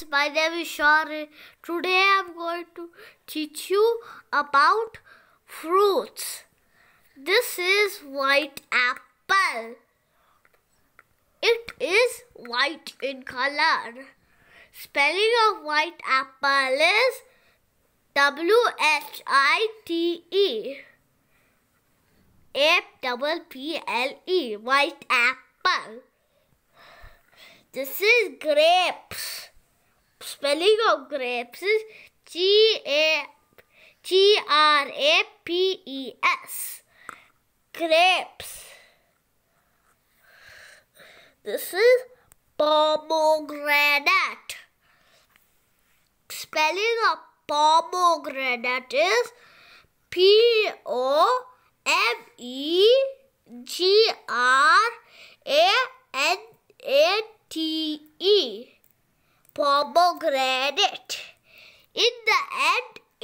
that's my name is Shari. Today I'm going to teach you about fruits. This is white apple. It is white in color. Spelling of white apple is W-H-I-T-E. A-P-P-L-E. White apple. This is grapes spelling of grapes is G A G R A P E S. Grapes. This is pomegranate. Spelling of pomegranate is P O M E G R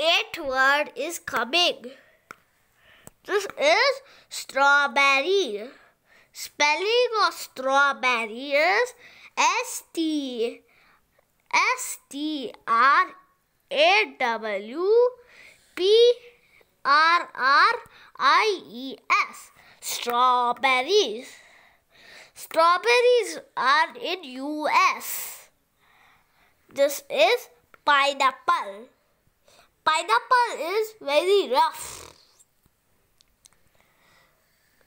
eighth word is coming. This is strawberry. Spelling of strawberry is S T S T R A W P R R I E S. Strawberries. Strawberries are in US. This is pineapple. Pineapple is very rough.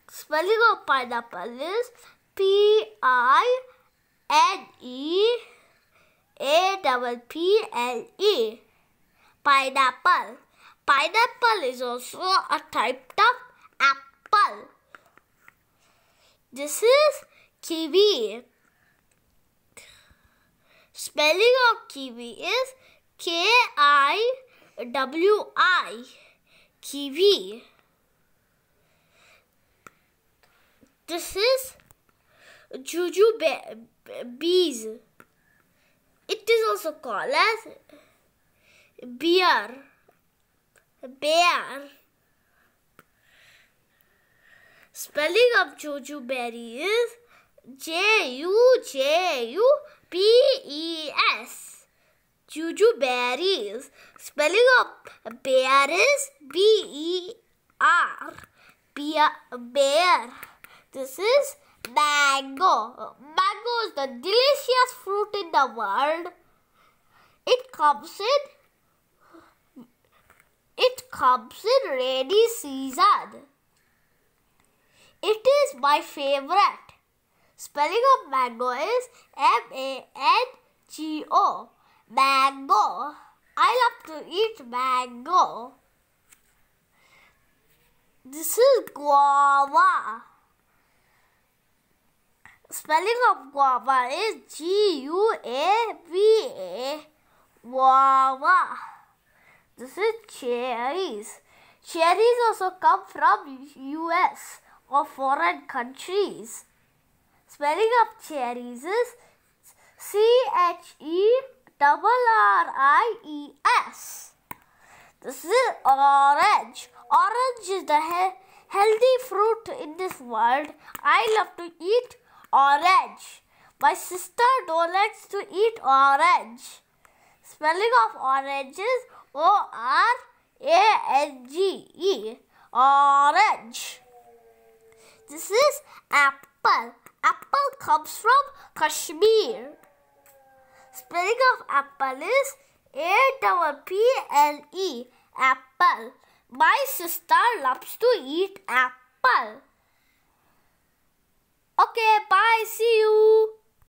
Spelling of pineapple is P I N E A double P L E. Pineapple. Pineapple is also a type of apple. This is kiwi. Spelling of kiwi is K I W I This is jujube bees. It is also called as beer. Bear. Spelling of Juju berry is J U J U B E S berries. Spelling of bear is B E R. bear. This is mango. Mango is the delicious fruit in the world. It comes in it comes in rainy season. It is my favorite. Spelling of mango is M A N G O mango. I love to eat mango. This is guava. Spelling of guava is G U A V A. Guava. This is cherries. Cherries also come from US or foreign countries. Spelling of cherries is C H E double R I E S. This is orange. Orange is the he healthy fruit in this world. I love to eat orange. My sister don't likes to eat orange. Spelling of orange is O R A N G E. Orange. This is apple. Apple comes from Kashmir. Spelling of apple is A apple. My sister loves to eat apple. Okay, bye. See you.